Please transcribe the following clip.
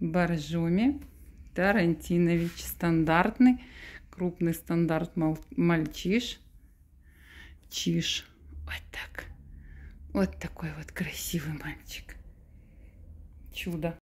Боржоми Тарантинович. Стандартный, крупный стандарт мал мальчиш. Чиш. Вот так. Вот такой вот красивый мальчик. Чудо.